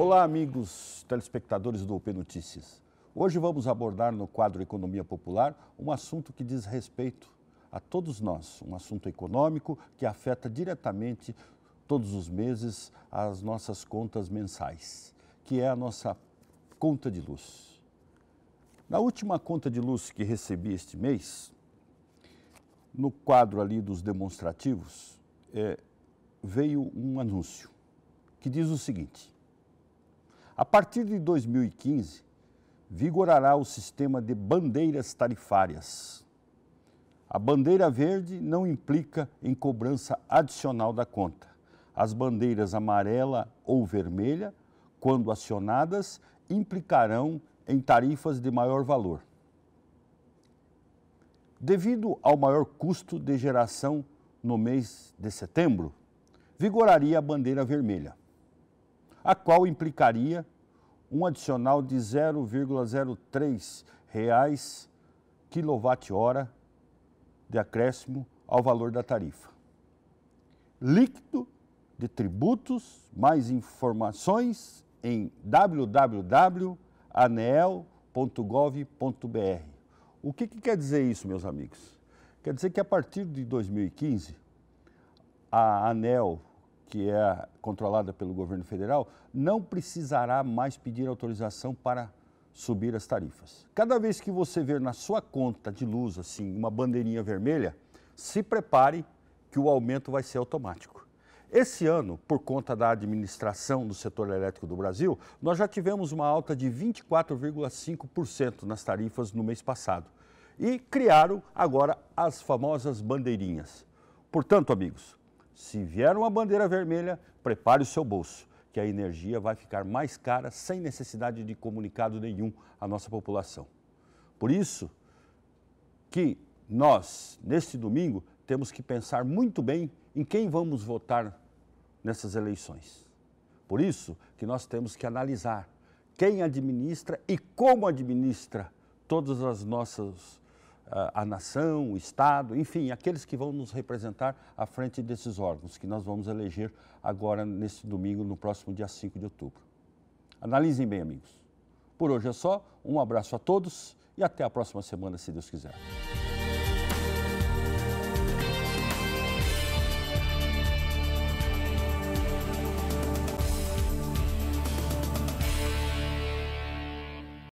Olá, amigos telespectadores do UP Notícias. Hoje vamos abordar no quadro Economia Popular um assunto que diz respeito a todos nós, um assunto econômico que afeta diretamente todos os meses as nossas contas mensais, que é a nossa conta de luz. Na última conta de luz que recebi este mês, no quadro ali dos demonstrativos, é, veio um anúncio que diz o seguinte: a partir de 2015, vigorará o sistema de bandeiras tarifárias. A bandeira verde não implica em cobrança adicional da conta. As bandeiras amarela ou vermelha, quando acionadas, implicarão em tarifas de maior valor. Devido ao maior custo de geração no mês de setembro, vigoraria a bandeira vermelha a qual implicaria um adicional de 0,03 reais quilowatt-hora de acréscimo ao valor da tarifa. Líquido de tributos, mais informações em www.anel.gov.br. O que, que quer dizer isso, meus amigos? Quer dizer que a partir de 2015, a ANEL que é controlada pelo governo federal, não precisará mais pedir autorização para subir as tarifas. Cada vez que você ver na sua conta de luz assim uma bandeirinha vermelha, se prepare que o aumento vai ser automático. Esse ano, por conta da administração do setor elétrico do Brasil, nós já tivemos uma alta de 24,5% nas tarifas no mês passado. E criaram agora as famosas bandeirinhas. Portanto, amigos, se vier uma bandeira vermelha, prepare o seu bolso, que a energia vai ficar mais cara sem necessidade de comunicado nenhum à nossa população. Por isso que nós, neste domingo, temos que pensar muito bem em quem vamos votar nessas eleições. Por isso que nós temos que analisar quem administra e como administra todas as nossas a, nação, o Estado, enfim, aqueles que vão nos representar à frente desses órgãos, que nós vamos eleger agora neste domingo, no próximo dia 5 de outubro. Analisem bem, amigos. Por hoje é só, um abraço a todos e até a próxima semana, se Deus quiser.